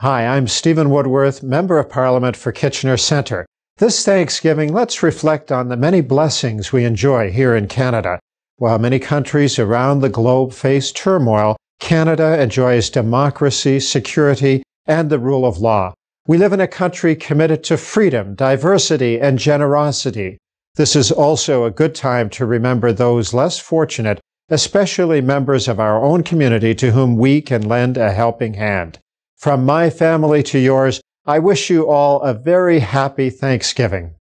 Hi, I'm Stephen Woodworth, Member of Parliament for Kitchener Centre. This Thanksgiving, let's reflect on the many blessings we enjoy here in Canada. While many countries around the globe face turmoil, Canada enjoys democracy, security, and the rule of law. We live in a country committed to freedom, diversity, and generosity. This is also a good time to remember those less fortunate, especially members of our own community to whom we can lend a helping hand. From my family to yours, I wish you all a very happy Thanksgiving.